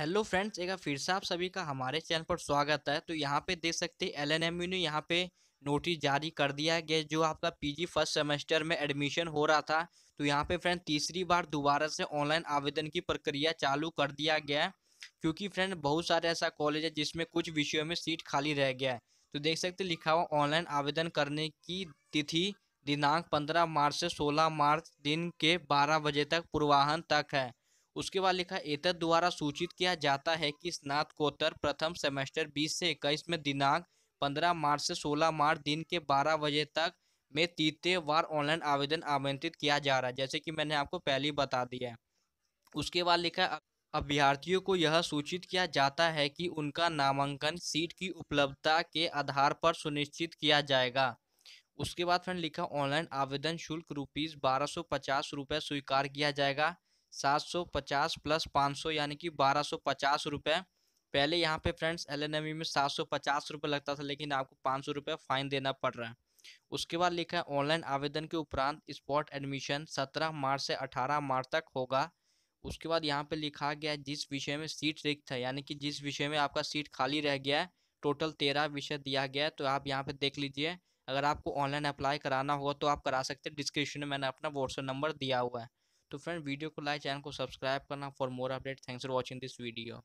hello friends एक बार फिर से आप सभी का हमारे चैनल पर स्वागत है तो यहाँ पे देख सकते हैं एलएनएमयू ने यहाँ पे नोटिस जारी कर दिया गया जो आपका पीजी फर्स्ट सेमेस्टर में एडमिशन हो रहा था तो यहाँ पे फ्रेंड तीसरी बार दोबारा से ऑनलाइन आवेदन की प्रक्रिया चालू कर दिया गया है क्योंकि फ्रेंड बहुत सारे ऐसा कॉलेज है जिसमें कुछ विषयों में सीट खाली रह गया है तो देख सकते लिखा हुआ ऑनलाइन आवेदन करने की तिथि दिनांक पंद्रह मार्च से सोलह मार्च दिन के बारह बजे तक पूर्वाहन तक है उसके बाद लिखा एतद द्वारा सूचित किया जाता है कि स्नातकोत्तर प्रथम सेमेस्टर 20 से 21 में दिनांक 15 मार्च से 16 मार्च दिन के 12 बजे तक में तीसरे बार ऑनलाइन आवेदन आमंत्रित किया जा रहा है जैसे कि मैंने आपको पहले ही बता दिया है उसके बाद लिखा अभ्यर्थियों को यह सूचित किया जाता है कि उनका नामांकन सीट की उपलब्धता के आधार पर सुनिश्चित किया जाएगा उसके बाद फ्रेंड लिखा ऑनलाइन आवेदन शुल्क रुपीज़ बारह सौ पचास रुपये स्वीकार किया जाएगा सात सौ पचास प्लस पाँच सौ यानी कि बारह सौ पचास रुपये पहले यहाँ पे फ्रेंड्स एल एन e में सात सौ पचास रुपये लगता था लेकिन आपको पाँच सौ रुपये फाइन देना पड़ रहा है उसके बाद लिखा है ऑनलाइन आवेदन के उपरांत स्पॉट एडमिशन सत्रह मार्च से अठारह मार्च तक होगा उसके बाद यहाँ पे लिखा गया है जिस विषय में सीट रिक्त है यानी कि जिस विषय में आपका सीट खाली रह गया है टोटल तेरह विषय दिया गया है तो आप यहाँ पे देख लीजिए अगर आपको ऑनलाइन अप्लाई कराना होगा तो आप करा सकते हैं डिस्क्रिप्शन में मैंने अपना व्हाट्सएप नंबर दिया हुआ है तो फ्रेंड वीडियो को लाइक चैनल को सब्सक्राइब करना for more update thanks for watching this video